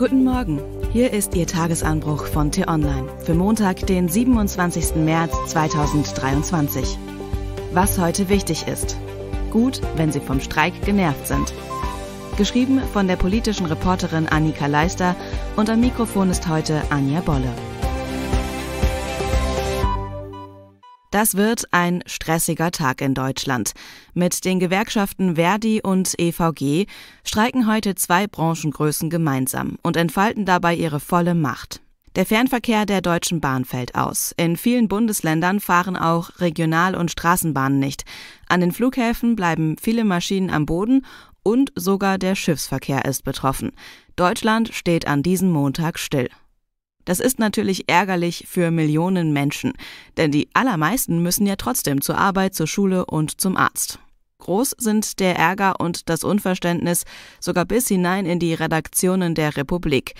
Guten Morgen. Hier ist Ihr Tagesanbruch von T-Online für Montag, den 27. März 2023. Was heute wichtig ist. Gut, wenn Sie vom Streik genervt sind. Geschrieben von der politischen Reporterin Annika Leister und am Mikrofon ist heute Anja Bolle. Das wird ein stressiger Tag in Deutschland. Mit den Gewerkschaften Verdi und EVG streiken heute zwei Branchengrößen gemeinsam und entfalten dabei ihre volle Macht. Der Fernverkehr der Deutschen Bahn fällt aus. In vielen Bundesländern fahren auch Regional- und Straßenbahnen nicht. An den Flughäfen bleiben viele Maschinen am Boden und sogar der Schiffsverkehr ist betroffen. Deutschland steht an diesem Montag still. Das ist natürlich ärgerlich für Millionen Menschen, denn die allermeisten müssen ja trotzdem zur Arbeit, zur Schule und zum Arzt. Groß sind der Ärger und das Unverständnis sogar bis hinein in die Redaktionen der Republik.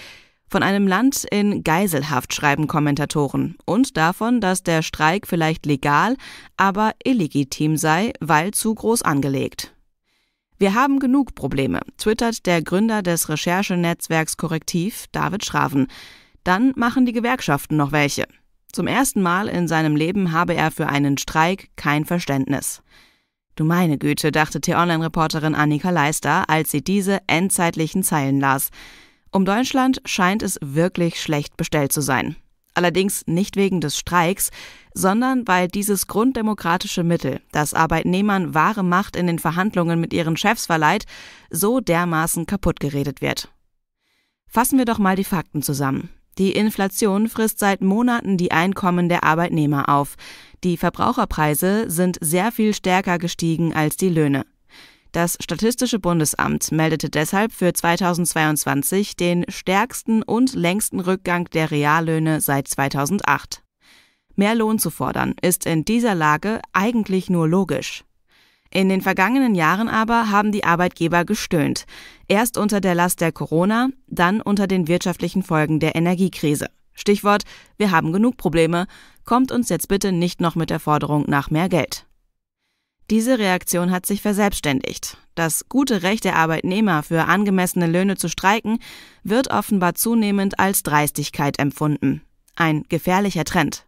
Von einem Land in Geiselhaft schreiben Kommentatoren und davon, dass der Streik vielleicht legal, aber illegitim sei, weil zu groß angelegt. Wir haben genug Probleme, twittert der Gründer des Recherchenetzwerks Korrektiv, David Schraven. Dann machen die Gewerkschaften noch welche. Zum ersten Mal in seinem Leben habe er für einen Streik kein Verständnis. Du meine Güte, dachte T-Online-Reporterin Annika Leister, als sie diese endzeitlichen Zeilen las. Um Deutschland scheint es wirklich schlecht bestellt zu sein. Allerdings nicht wegen des Streiks, sondern weil dieses grunddemokratische Mittel, das Arbeitnehmern wahre Macht in den Verhandlungen mit ihren Chefs verleiht, so dermaßen kaputt geredet wird. Fassen wir doch mal die Fakten zusammen. Die Inflation frisst seit Monaten die Einkommen der Arbeitnehmer auf. Die Verbraucherpreise sind sehr viel stärker gestiegen als die Löhne. Das Statistische Bundesamt meldete deshalb für 2022 den stärksten und längsten Rückgang der Reallöhne seit 2008. Mehr Lohn zu fordern ist in dieser Lage eigentlich nur logisch. In den vergangenen Jahren aber haben die Arbeitgeber gestöhnt. Erst unter der Last der Corona, dann unter den wirtschaftlichen Folgen der Energiekrise. Stichwort, wir haben genug Probleme, kommt uns jetzt bitte nicht noch mit der Forderung nach mehr Geld. Diese Reaktion hat sich verselbstständigt. Das gute Recht der Arbeitnehmer, für angemessene Löhne zu streiken, wird offenbar zunehmend als Dreistigkeit empfunden. Ein gefährlicher Trend.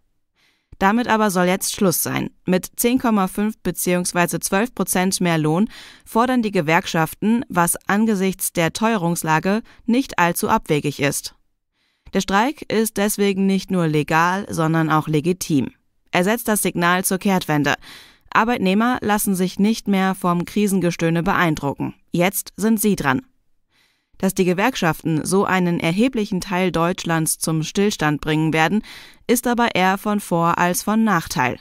Damit aber soll jetzt Schluss sein. Mit 10,5 bzw. 12 Prozent mehr Lohn fordern die Gewerkschaften, was angesichts der Teuerungslage nicht allzu abwegig ist. Der Streik ist deswegen nicht nur legal, sondern auch legitim. Er setzt das Signal zur Kehrtwende. Arbeitnehmer lassen sich nicht mehr vom Krisengestöhne beeindrucken. Jetzt sind sie dran. Dass die Gewerkschaften so einen erheblichen Teil Deutschlands zum Stillstand bringen werden, ist aber eher von Vor- als von Nachteil.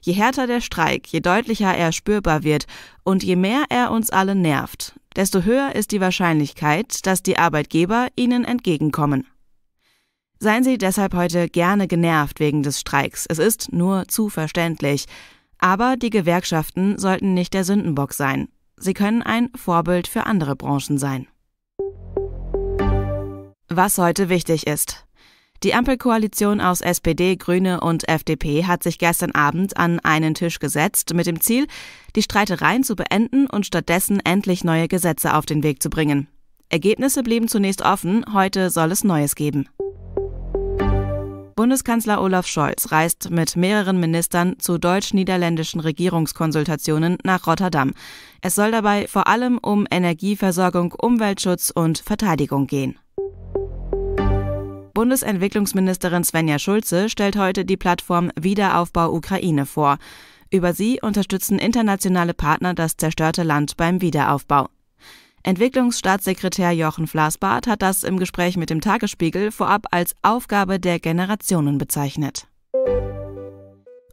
Je härter der Streik, je deutlicher er spürbar wird und je mehr er uns alle nervt, desto höher ist die Wahrscheinlichkeit, dass die Arbeitgeber ihnen entgegenkommen. Seien Sie deshalb heute gerne genervt wegen des Streiks, es ist nur zu verständlich. Aber die Gewerkschaften sollten nicht der Sündenbock sein. Sie können ein Vorbild für andere Branchen sein. Was heute wichtig ist. Die Ampelkoalition aus SPD, Grüne und FDP hat sich gestern Abend an einen Tisch gesetzt mit dem Ziel, die Streitereien zu beenden und stattdessen endlich neue Gesetze auf den Weg zu bringen. Ergebnisse blieben zunächst offen, heute soll es Neues geben. Bundeskanzler Olaf Scholz reist mit mehreren Ministern zu deutsch-niederländischen Regierungskonsultationen nach Rotterdam. Es soll dabei vor allem um Energieversorgung, Umweltschutz und Verteidigung gehen. Bundesentwicklungsministerin Svenja Schulze stellt heute die Plattform Wiederaufbau Ukraine vor. Über sie unterstützen internationale Partner das zerstörte Land beim Wiederaufbau. Entwicklungsstaatssekretär Jochen Flasbart hat das im Gespräch mit dem Tagesspiegel vorab als Aufgabe der Generationen bezeichnet.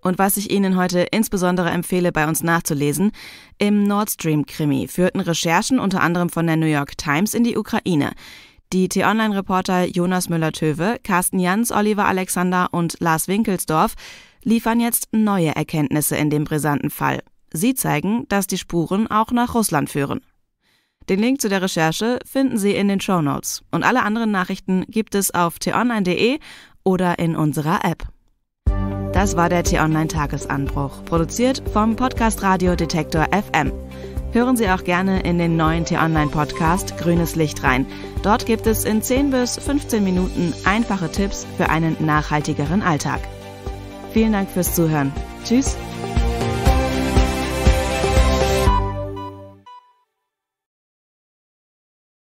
Und was ich Ihnen heute insbesondere empfehle, bei uns nachzulesen, im Nord Stream-Krimi führten Recherchen unter anderem von der New York Times in die Ukraine. Die T-Online-Reporter Jonas Müller-Töwe, Carsten Jans, Oliver Alexander und Lars Winkelsdorf liefern jetzt neue Erkenntnisse in dem brisanten Fall. Sie zeigen, dass die Spuren auch nach Russland führen. Den Link zu der Recherche finden Sie in den Show Notes und alle anderen Nachrichten gibt es auf t-online.de oder in unserer App. Das war der T-Online Tagesanbruch, produziert vom Podcast Radio Detektor FM hören Sie auch gerne in den neuen T-Online-Podcast Grünes Licht rein. Dort gibt es in 10 bis 15 Minuten einfache Tipps für einen nachhaltigeren Alltag. Vielen Dank fürs Zuhören. Tschüss.